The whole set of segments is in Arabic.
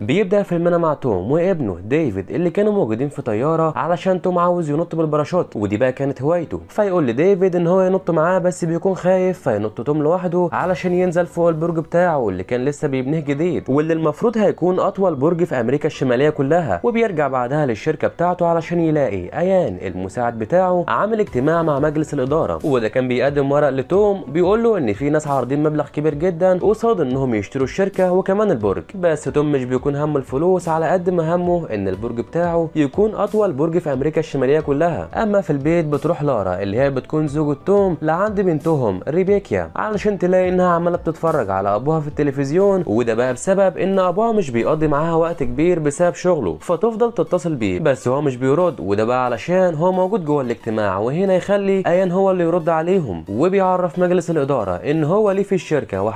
بيبدأ فيلمنا مع توم وابنه ديفيد اللي كانوا موجودين في طيارة علشان توم عاوز ينط بالباراشوت ودي بقى كانت هوايته فيقول لديفيد ان هو ينط معاه بس بيكون خايف فينط توم لوحده علشان ينزل فوق البرج بتاعه اللي كان لسه بيبنيه جديد واللي المفروض هيكون اطول برج في امريكا الشمالية كلها وبيرجع بعدها للشركة بتاعته علشان يلاقي ايان المساعد بتاعه عامل اجتماع مع مجلس الادارة وده كان بيقدم ورق لتوم بيقول له ان في ناس عارضين مبلغ كبير جدا قصاد انهم يشتروا الشركة وكمان البرج بس توم مش بيكون يكون همه الفلوس على قد ما همه ان البرج بتاعه يكون اطول برج في امريكا الشماليه كلها اما في البيت بتروح لارا اللي هي بتكون زوجة توم لعند بنتهم ريبيكيا علشان تلاقي انها عماله بتتفرج على ابوها في التلفزيون وده بقى بسبب ان ابوها مش بيقضي معاها وقت كبير بسبب شغله فتفضل تتصل بيه بس هو مش بيرد وده بقى علشان هو موجود جوه الاجتماع وهنا يخلي ايان هو اللي يرد عليهم وبيعرف مجلس الاداره ان هو ليه في الشركه 51%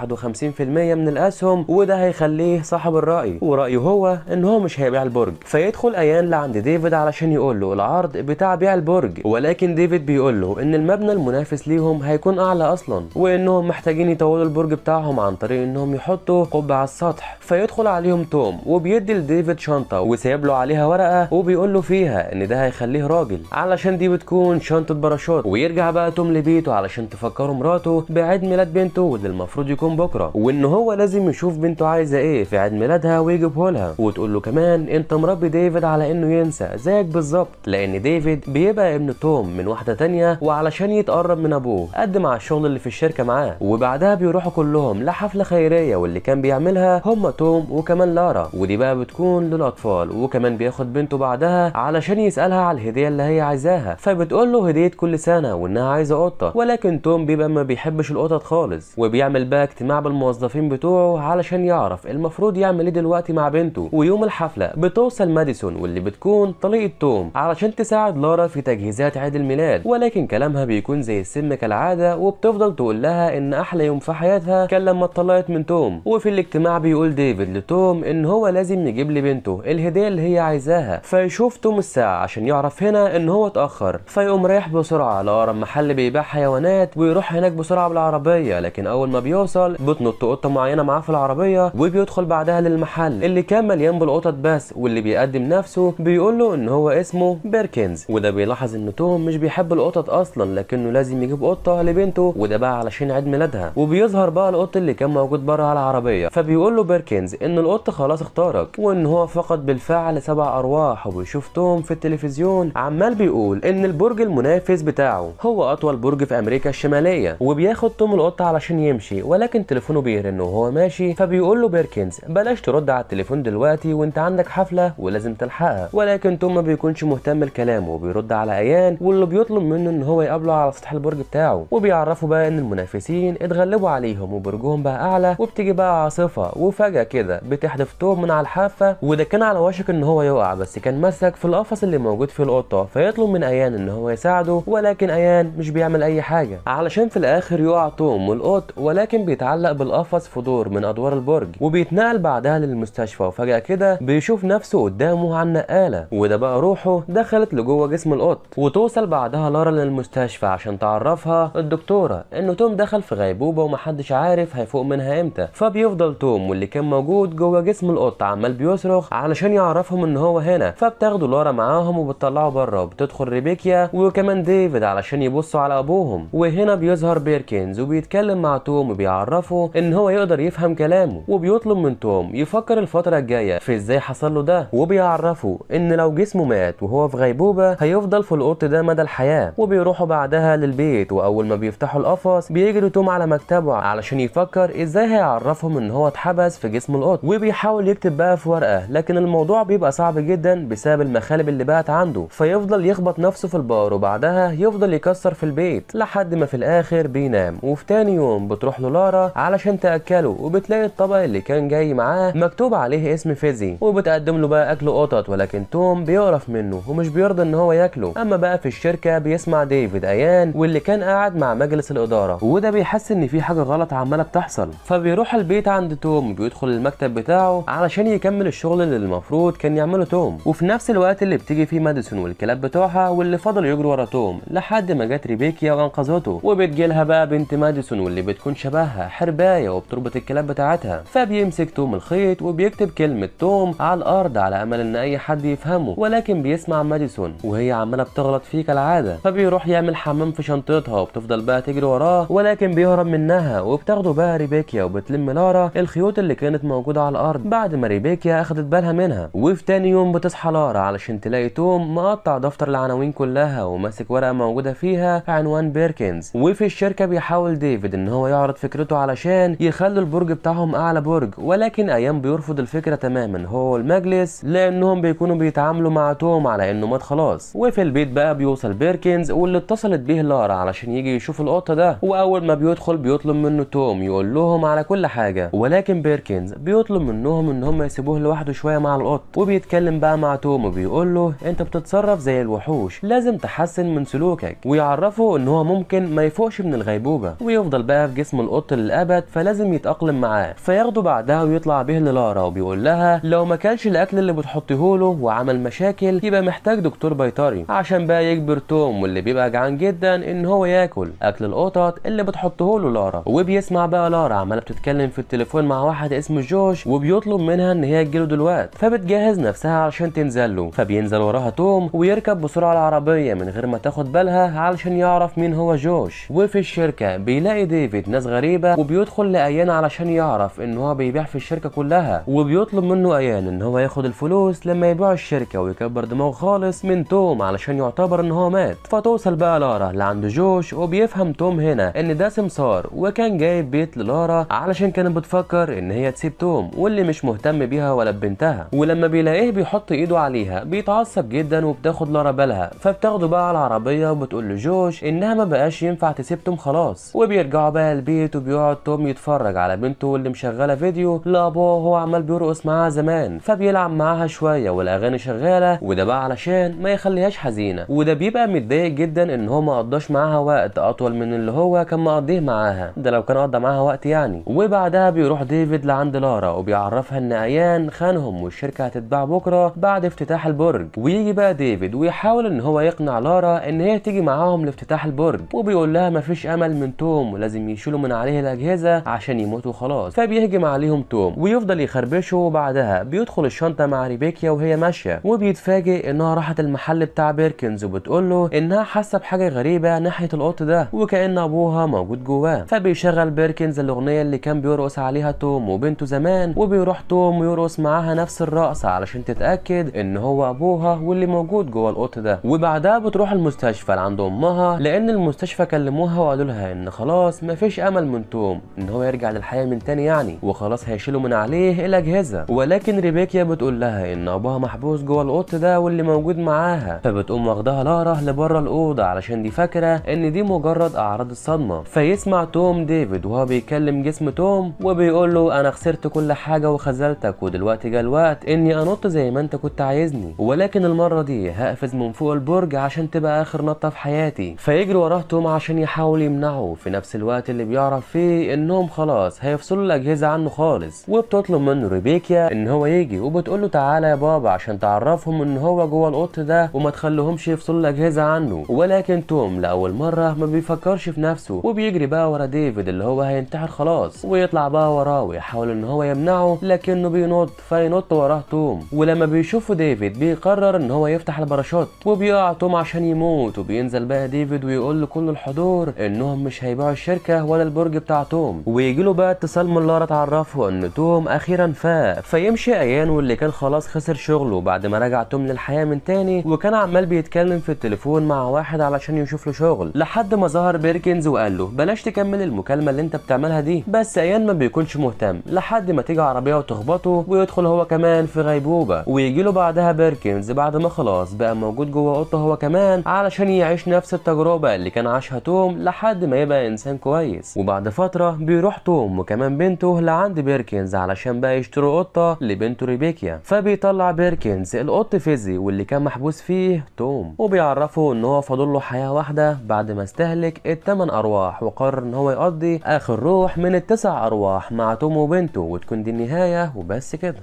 من الاسهم وده هيخليه صاحب الراي ورأيه هو إن هو مش هيبيع البرج فيدخل أيان لعند ديفيد علشان يقول له العرض بتاع بيع البرج ولكن ديفيد بيقول له إن المبنى المنافس ليهم هيكون أعلى أصلا وإنهم محتاجين يطولوا البرج بتاعهم عن طريق إنهم يحطوا قبة على السطح فيدخل عليهم توم وبيدي لديفيد شنطة وسايب له عليها ورقة وبيقول له فيها إن ده هيخليه راجل علشان دي بتكون شنطة باراشوت ويرجع بقى توم لبيته علشان تفكره مراته بعيد ميلاد بنته واللي المفروض يكون بكرة وإن هو لازم يشوف بنته عايزة إيه في عيد ميلادها ويجي تجيبه لها وتقول له كمان انت مربي ديفيد على انه ينسى زيك بالظبط لان ديفيد بيبقى ابن توم من واحده تانية وعلشان يتقرب من ابوه قدم على الشغل اللي في الشركه معاه وبعدها بيروحوا كلهم لحفله خيريه واللي كان بيعملها هم توم وكمان لارا ودي بقى بتكون للاطفال وكمان بياخد بنته بعدها علشان يسالها على الهديه اللي هي عايزاها فبتقول له هديه كل سنه وانها عايزه قطه ولكن توم بيبقى ما بيحبش القطط خالص وبيعمل بقى اجتماع بالموظفين بتوعه علشان يعرف المفروض يعمل ايه دلوقتي مع مع بنته ويوم الحفله بتوصل ماديسون واللي بتكون طليقه توم علشان تساعد لارا في تجهيزات عيد الميلاد ولكن كلامها بيكون زي السم كالعاده وبتفضل تقول لها ان احلى يوم في حياتها كان لما اتطلقت من توم وفي الاجتماع بيقول ديفيد لتوم ان هو لازم يجيب لبنته الهديه اللي هي عايزاها فيشوف توم الساعه عشان يعرف هنا ان هو اتاخر فيقوم رايح بسرعه لاقرب محل بيبيع حيوانات ويروح هناك بسرعه بالعربيه لكن اول ما بيوصل بتنط قطه معينه معاه في العربيه وبيدخل بعدها للمحل اللي كان مليان بالقطط بس واللي بيقدم نفسه بيقول له ان هو اسمه بيركنز وده بيلاحظ ان توم مش بيحب القطط اصلا لكنه لازم يجيب قطه لبنته وده بقى علشان عيد ميلادها وبيظهر بقى القط اللي كان موجود بره على العربيه فبيقول له بيركنز ان القط خلاص اختارك وان هو فقد بالفعل سبع ارواح وبيشوف توم في التلفزيون عمال بيقول ان البرج المنافس بتاعه هو اطول برج في امريكا الشماليه وبياخد توم القط علشان يمشي ولكن تليفونه بيرن وهو ماشي فبيقول له بيركنز بلاش ترد على التليفون دلوقتي وانت عندك حفله ولازم تلحقها ولكن توم ما بيكونش مهتم الكلام وبيرد على ايان واللي بيطلب منه ان هو يقابله على سطح البرج بتاعه وبيعرفه بقى ان المنافسين اتغلبوا عليهم وبرجهم بقى اعلى وبتيجي بقى عاصفه وفجاه كده بتحذف توم من على الحافه وده كان على وشك ان هو يقع بس كان ماسك في القفص اللي موجود فيه القطه فيطلب من ايان ان هو يساعده ولكن ايان مش بيعمل اي حاجه علشان في الاخر يقع توم والقط ولكن بيتعلق بالقفص في دور من ادوار البرج وبيتنقل بعدها للمستشفى المستشفى وفجأة كده بيشوف نفسه قدامه على النقالة وده بقى روحه دخلت لجوه جسم القط وتوصل بعدها لارا للمستشفى عشان تعرفها الدكتورة ان توم دخل في غيبوبة ومحدش عارف هيفوق منها إمتى فبيفضل توم واللي كان موجود جوه جسم القط عمال بيصرخ علشان يعرفهم إن هو هنا فبتاخدوا لارا معاهم وبتطلعوا بره وبتدخل ريبيكيا وكمان ديفيد علشان يبصوا على أبوهم وهنا بيظهر بيركنز وبيتكلم مع توم وبيعرفه إن هو يقدر يفهم كلامه وبيطلب من توم يفكر الفترة الجاية في ازاي حصل له ده وبيعرفه ان لو جسمه مات وهو في غيبوبة هيفضل في القط ده مدى الحياة وبيروحوا بعدها للبيت واول ما بيفتحوا القفص بيجري توم على مكتبه علشان يفكر ازاي هيعرفهم ان هو اتحبس في جسم القط وبيحاول يكتب بقى في ورقة لكن الموضوع بيبقى صعب جدا بسبب المخالب اللي بقت عنده فيفضل يخبط نفسه في البار وبعدها يفضل يكسر في البيت لحد ما في الاخر بينام وفي تاني يوم بتروح له لارا علشان تاكله وبتلاقي الطبق اللي كان جاي معاه مكتوب عليه اسم فيزي وبتقدم له بقى اكل قطط ولكن توم بيقرف منه ومش بيرضى ان هو ياكله اما بقى في الشركه بيسمع ديفيد ايان واللي كان قاعد مع مجلس الاداره وده بيحس ان في حاجه غلط عماله بتحصل فبيروح البيت عند توم بيدخل المكتب بتاعه علشان يكمل الشغل اللي المفروض كان يعمله توم وفي نفس الوقت اللي بتيجي فيه ماديسون والكلاب بتوعها واللي فضل يجروا ورا توم لحد ما جت ريبيكيا وانقذته وبتجيلها بقى بنت ماديسون واللي بتكون شبهها حربايه وبتربط الكلاب بتاعتها فبيمسك توم الخيط وبي بيكتب كلمة توم على الأرض على أمل إن أي حد يفهمه ولكن بيسمع ماديسون وهي عمالة بتغلط فيه كالعادة فبيروح يعمل حمام في شنطتها وبتفضل بقى تجري وراه ولكن بيهرب منها وبتاخده بقى ريبيكيا وبتلم لارا الخيوط اللي كانت موجودة على الأرض بعد ما ريبيكيا أخدت بالها منها وفي تاني يوم بتصحى لارا علشان تلاقي توم مقطع دفتر العناوين كلها وماسك ورقة موجودة فيها عنوان بيركنز وفي الشركة بيحاول ديفيد إن هو يعرض فكرته علشان يخلوا البرج بتاعهم أعلى برج ولكن أيام بيرفض الفكره تماما هو المجلس لانهم بيكونوا بيتعاملوا مع توم على انه مات خلاص وفي البيت بقى بيوصل بيركنز واللي اتصلت بيه لارا علشان يجي يشوف القطه ده واول ما بيدخل بيطلب منه توم يقول لهم على كل حاجه ولكن بيركنز بيطلب منهم ان هم يسيبوه لوحده شويه مع القط وبيتكلم بقى مع توم وبيقول له انت بتتصرف زي الوحوش لازم تحسن من سلوكك ويعرفه ان هو ممكن ما يفوقش من الغيبوبه ويفضل بقى في جسم القط للابد فلازم يتاقلم معاه فياخده بعدها ويطلع به للارا وبيقول لها لو ما كانش الاكل اللي بتحطيه له وعمل مشاكل يبقى محتاج دكتور بيطري عشان بقى يجبر توم واللي بيبقى جعان جدا ان هو ياكل اكل القطط اللي بتحطه له لارا وبيسمع بقى لارا عماله بتتكلم في التليفون مع واحد اسمه جوش وبيطلب منها ان هي تجيله دلوقتي فبتجهز نفسها عشان تنزل له فبينزل وراها توم ويركب بسرعه العربيه من غير ما تاخد بالها علشان يعرف مين هو جوش وفي الشركه بيلاقي ديفيد ناس غريبه وبيدخل لأيان علشان يعرف ان هو بيبيع في الشركه كلها وبيطلب منه ايان ان هو ياخد الفلوس لما يبيع الشركه ويكبر دماغه خالص من توم علشان يعتبر ان هو مات فتوصل بقى لارا لعند جوش وبيفهم توم هنا ان ده سمسار وكان جايب بيت للارا علشان كانت بتفكر ان هي تسيب توم واللي مش مهتم بيها ولا ببنتها ولما بيلاقيه بيحط ايده عليها بيتعصب جدا وبتاخد لارا بالها فبتاخده بقى على العربيه وبتقول لجوش انها ما بقاش ينفع تسيب توم خلاص وبيرجعوا بقى البيت وبيقعد توم يتفرج على بنته اللي مشغله فيديو لابوه وهو عمال بيرقص معاها زمان فبيلعب معاها شويه والاغاني شغاله وده بقى علشان ما يخليهاش حزينه وده بيبقى متضايق جدا ان هو ما قضاش معاها وقت اطول من اللي هو كان مقضيه معاها ده لو كان قضى معاها وقت يعني وبعدها بيروح ديفيد لعند لارا وبيعرفها ان ايان خانهم والشركه هتتباع بكره بعد افتتاح البرج ويجي بقى ديفيد ويحاول ان هو يقنع لارا ان هي تيجي معاهم لافتتاح البرج وبيقول لها مفيش امل من توم ولازم يشيلوا من عليه الاجهزه عشان يموتوا خلاص فبيهجم عليهم توم ويفضل يخربش بيفرشه وبعدها بيدخل الشنطة مع ريبيكيا وهي ماشية وبيتفاجئ انها راحت المحل بتاع بيركنز وبتقول له انها حاسة بحاجة غريبة ناحية القط ده وكأن ابوها موجود جواه فبيشغل بيركنز الاغنية اللي كان بيرقص عليها توم وبنته زمان وبيروح توم ويرقص معاها نفس الرقصه علشان تتأكد ان هو ابوها واللي موجود جوه القط ده وبعدها بتروح المستشفى لعند امها لان المستشفى كلموها وقالوا لها ان خلاص مفيش امل من توم ان هو يرجع للحياة من تاني يعني وخلاص هيشيلوا من عليه الاجهزة الاجهزه ولكن ريبيكيا بتقول لها ان ابوها محبوس جوه القط ده واللي موجود معاها فبتقوم واخدها لارا لبره الاوضه علشان دي فاكره ان دي مجرد اعراض الصدمه فيسمع توم ديفيد وهو بيكلم جسم توم وبيقول له انا خسرت كل حاجه وخذلتك ودلوقتي جه الوقت اني انط زي ما انت كنت عايزني ولكن المره دي هقفز من فوق البرج عشان تبقى اخر نطه في حياتي فيجري وراه توم عشان يحاول يمنعه في نفس الوقت اللي بيعرف فيه انهم خلاص هيفصلوا الاجهزه عنه خالص وبتطلب منه لريبيكيا ان هو يجي وبتقول له تعالى يا بابا عشان تعرفهم ان هو جوه القط ده وما تخليهمش يفصلوا الاجهزه عنه ولكن توم لاول مره ما بيفكرش في نفسه وبيجري بقى ورا ديفيد اللي هو هينتحر خلاص ويطلع بقى وراه ويحاول ان هو يمنعه لكنه بينط فينط وراه توم ولما بيشوفه ديفيد بيقرر ان هو يفتح الباراشوت وبيقع توم عشان يموت وبينزل بقى ديفيد ويقول لكل الحضور انهم مش هيبيعوا الشركه ولا البرج بتاع توم ويجي له بقى اتصال من لارا تعرفه ان توم اخيرا ف... فيمشي ايان واللي كان خلاص خسر شغله بعد ما رجع توم للحياه من تاني وكان عمال بيتكلم في التليفون مع واحد علشان يشوف له شغل لحد ما ظهر بيركنز وقال له بلاش تكمل المكالمه اللي انت بتعملها دي بس ايان ما بيكونش مهتم لحد ما تيجي عربيه وتخبطه ويدخل هو كمان في غيبوبه ويجي له بعدها بيركنز بعد ما خلاص بقى موجود جوه اوضته هو كمان علشان يعيش نفس التجربه اللي كان عاشها توم لحد ما يبقى انسان كويس وبعد فتره بيروح توم وكمان بنته لعند بيركنز علشان بقى بيشتروا قطة لبنته ريبيكيا فبيطلع بيركنز القط فيزي واللي كان محبوس فيه توم وبيعرفه ان هو فاضل له حياة واحدة بعد ما استهلك الثمان ارواح وقرر ان هو يقضي اخر روح من التسع ارواح مع توم وبنته وتكون دي النهاية وبس كده